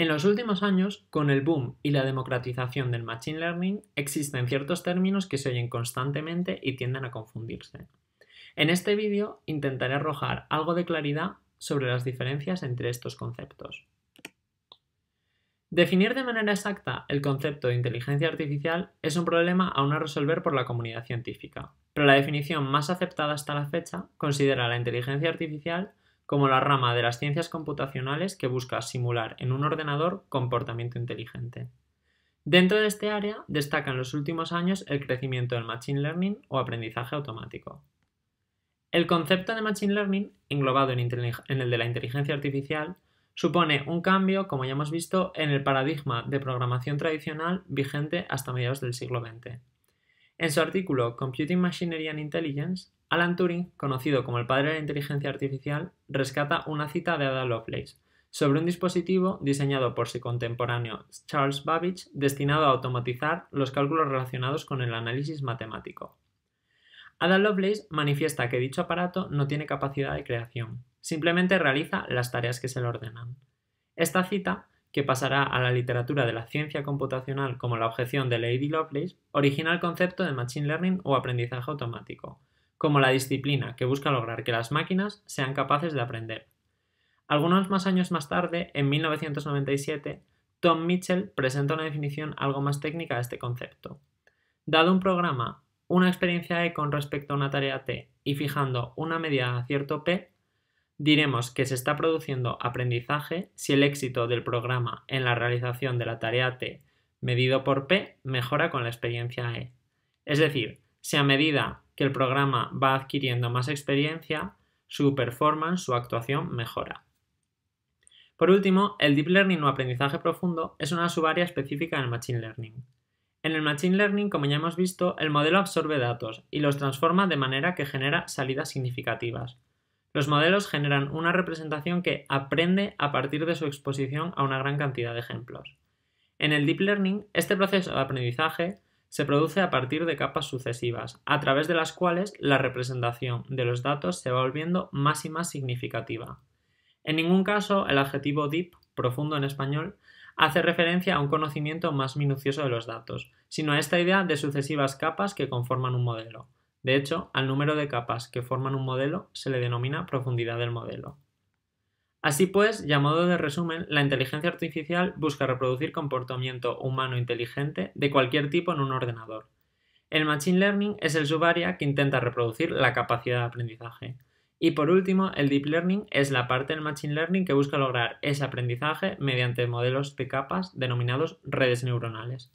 En los últimos años, con el boom y la democratización del Machine Learning, existen ciertos términos que se oyen constantemente y tienden a confundirse. En este vídeo intentaré arrojar algo de claridad sobre las diferencias entre estos conceptos. Definir de manera exacta el concepto de inteligencia artificial es un problema aún a resolver por la comunidad científica, pero la definición más aceptada hasta la fecha considera la inteligencia artificial como la rama de las ciencias computacionales que busca simular en un ordenador comportamiento inteligente. Dentro de este área destaca en los últimos años el crecimiento del Machine Learning o aprendizaje automático. El concepto de Machine Learning, englobado en, en el de la inteligencia artificial, supone un cambio, como ya hemos visto, en el paradigma de programación tradicional vigente hasta mediados del siglo XX. En su artículo Computing Machinery and Intelligence, Alan Turing, conocido como el padre de la inteligencia artificial, rescata una cita de Ada Lovelace sobre un dispositivo diseñado por su contemporáneo Charles Babbage destinado a automatizar los cálculos relacionados con el análisis matemático. Ada Lovelace manifiesta que dicho aparato no tiene capacidad de creación, simplemente realiza las tareas que se le ordenan. Esta cita que pasará a la literatura de la ciencia computacional como la objeción de Lady Lovelace, origina el concepto de Machine Learning o aprendizaje automático, como la disciplina que busca lograr que las máquinas sean capaces de aprender. Algunos más años más tarde, en 1997, Tom Mitchell presenta una definición algo más técnica de este concepto. Dado un programa una experiencia E con respecto a una tarea T y fijando una medida de cierto P, diremos que se está produciendo aprendizaje si el éxito del programa en la realización de la tarea T medido por P mejora con la experiencia E. Es decir, si a medida que el programa va adquiriendo más experiencia, su performance, su actuación mejora. Por último, el Deep Learning o aprendizaje profundo es una subárea específica del Machine Learning. En el Machine Learning, como ya hemos visto, el modelo absorbe datos y los transforma de manera que genera salidas significativas, los modelos generan una representación que aprende a partir de su exposición a una gran cantidad de ejemplos. En el deep learning, este proceso de aprendizaje se produce a partir de capas sucesivas, a través de las cuales la representación de los datos se va volviendo más y más significativa. En ningún caso, el adjetivo deep, profundo en español, hace referencia a un conocimiento más minucioso de los datos, sino a esta idea de sucesivas capas que conforman un modelo. De hecho, al número de capas que forman un modelo se le denomina profundidad del modelo. Así pues, y modo de resumen, la inteligencia artificial busca reproducir comportamiento humano inteligente de cualquier tipo en un ordenador. El Machine Learning es el subárea que intenta reproducir la capacidad de aprendizaje. Y por último, el Deep Learning es la parte del Machine Learning que busca lograr ese aprendizaje mediante modelos de capas denominados redes neuronales.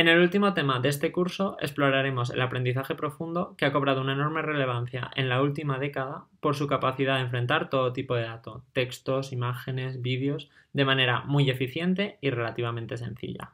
En el último tema de este curso exploraremos el aprendizaje profundo que ha cobrado una enorme relevancia en la última década por su capacidad de enfrentar todo tipo de datos, textos, imágenes, vídeos, de manera muy eficiente y relativamente sencilla.